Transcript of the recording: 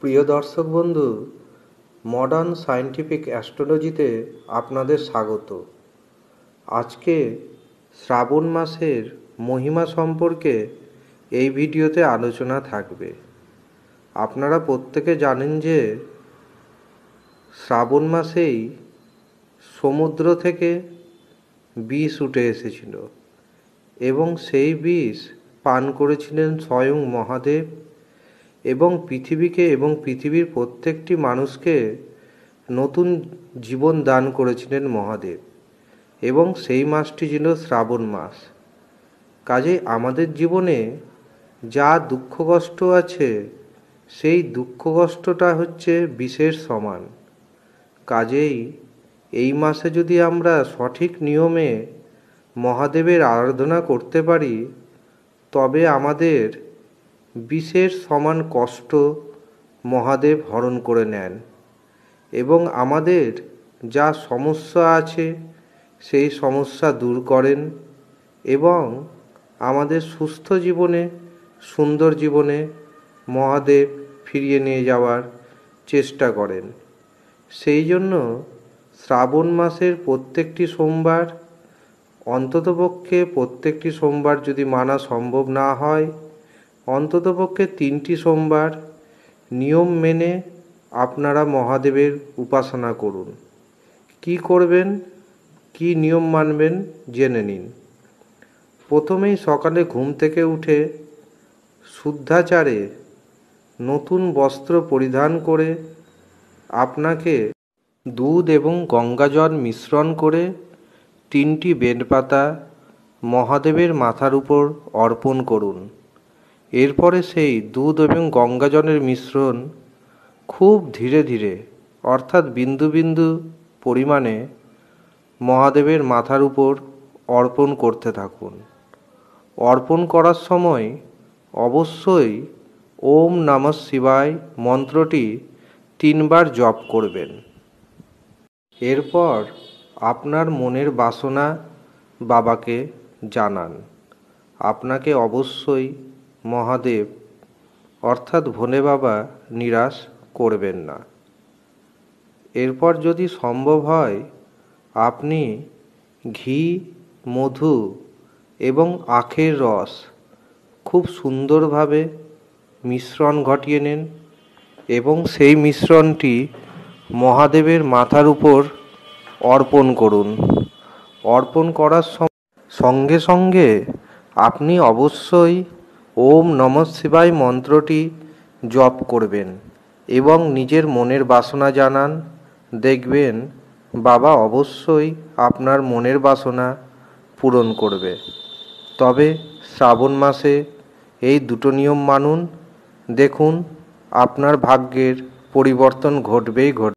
প্রিয় দর্শক বন্ধু মডার্ন সায়েন্টিফিক অ্যাস্ট্রোলজিতে আপনাদের স্বাগত আজকে শ্রাবণ মাসের মহিমা সম্পর্কে এই ভিডিওতে আলোচনা থাকবে আপনারা প্রত্যেকে জানেন যে শ্রাবণ মাসেই সমুদ্র থেকে বিষ উঠে এসেছিল এবং সেই বিষ পান করেছিলেন স্বয়ং মহাদেব এবং পৃথিবীকে এবং পৃথিবীর প্রত্যেকটি মানুষকে নতুন জীবন দান করেছিলেন মহাদেব এবং সেই মাসটি ছিল শ্রাবণ মাস কাজেই আমাদের জীবনে যা দুঃখ কষ্ট আছে সেই দুঃখ কষ্টটা হচ্ছে বিশেষ সমান কাজেই এই মাসে যদি আমরা সঠিক নিয়মে মহাদেবের আরাধনা করতে পারি তবে আমাদের বিশেষ সমান কষ্ট মহাদেব হরণ করে নেন এবং আমাদের যা সমস্যা আছে সেই সমস্যা দূর করেন এবং আমাদের সুস্থ জীবনে সুন্দর জীবনে মহাদেব ফিরিয়ে নিয়ে যাওয়ার চেষ্টা করেন সেই জন্য শ্রাবণ মাসের প্রত্যেকটি সোমবার অন্ততপক্ষে প্রত্যেকটি সোমবার যদি মানা সম্ভব না হয় অন্ততপক্ষে তিনটি সোমবার নিয়ম মেনে আপনারা মহাদেবের উপাসনা করুন কি করবেন কি নিয়ম মানবেন জেনে নিন প্রথমেই সকালে ঘুম থেকে উঠে শুদ্ধাচারে নতুন বস্ত্র পরিধান করে আপনাকে দুধ এবং গঙ্গাজল মিশ্রণ করে তিনটি বেডপাতা মহাদেবের মাথার উপর অর্পণ করুন এরপরে সেই দুধ এবং গঙ্গাজনের মিশ্রণ খুব ধীরে ধীরে অর্থাৎ বিন্দু বিন্দু পরিমাণে মহাদেবের মাথার উপর অর্পণ করতে থাকুন অর্পণ করার সময় অবশ্যই ওম নম শিবায় মন্ত্রটি তিনবার জপ করবেন এরপর আপনার মনের বাসনা বাবাকে জানান আপনাকে অবশ্যই মহাদেব অর্থাৎ ভোলে বাবা নিরাশ করবেন না এরপর যদি সম্ভব হয় আপনি ঘি মধু এবং আখের রস খুব সুন্দরভাবে মিশ্রণ ঘটিয়ে নেন এবং সেই মিশ্রণটি মহাদেবের মাথার উপর অর্পণ করুন অর্পণ করার সঙ্গে সঙ্গে আপনি অবশ্যই ওম নম শিবায় মন্ত্রটি জপ করবেন এবং নিজের মনের বাসনা জানান দেখবেন বাবা অবশ্যই আপনার মনের বাসনা পূরণ করবে তবে শ্রাবণ মাসে এই দুটো নিয়ম মানুন দেখুন আপনার ভাগ্যের পরিবর্তন ঘটবেই ঘটবে